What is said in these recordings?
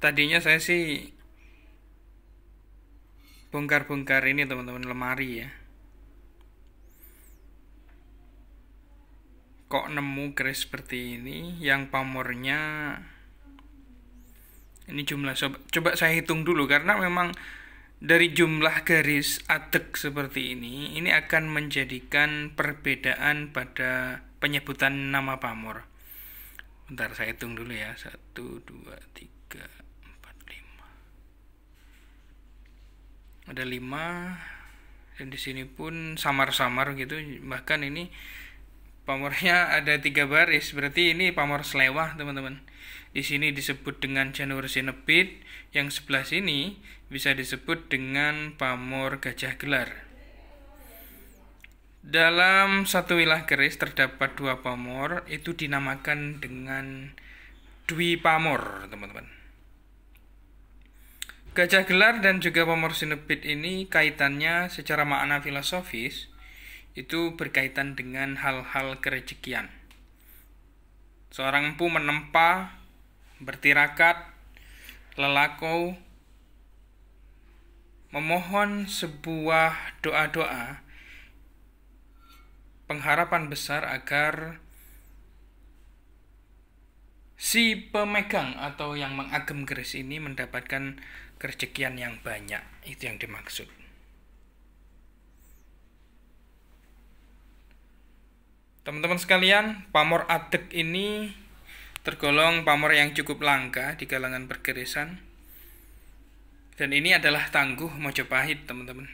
tadinya saya sih bongkar-bongkar ini teman-teman lemari ya kok nemu keris seperti ini yang pamornya ini jumlah coba coba saya hitung dulu karena memang dari jumlah garis adek seperti ini ini akan menjadikan perbedaan pada penyebutan nama pamor Ntar saya hitung dulu ya satu dua tiga ada lima dan di sini pun samar-samar gitu bahkan ini pamornya ada tiga baris berarti ini pamor selewah teman-teman di sini disebut dengan janur sinepit yang sebelah sini bisa disebut dengan pamor gajah gelar dalam satu wilayah keris terdapat dua pamor itu dinamakan dengan dwi pamor teman-teman Gajah Gelar dan juga Pemorsinebit ini kaitannya secara makna filosofis itu berkaitan dengan hal-hal kerejekian. Seorang empu menempa, bertirakat, lelakau, memohon sebuah doa-doa pengharapan besar agar Si pemegang atau yang mengagem keris ini mendapatkan kerejekian yang banyak, itu yang dimaksud. Teman-teman sekalian, pamor adek ini tergolong pamor yang cukup langka di kalangan pergerisan Dan ini adalah tangguh Mojopahit, teman-teman.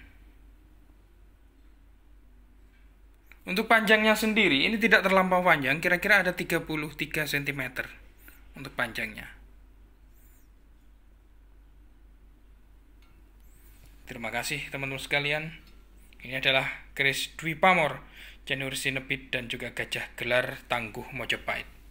Untuk panjangnya sendiri, ini tidak terlampau panjang, kira-kira ada 33 cm untuk panjangnya. Terima kasih teman-teman sekalian. Ini adalah keris Dwi Pamor, Janur Sinebit dan juga Gajah Gelar Tangguh Mojopahit.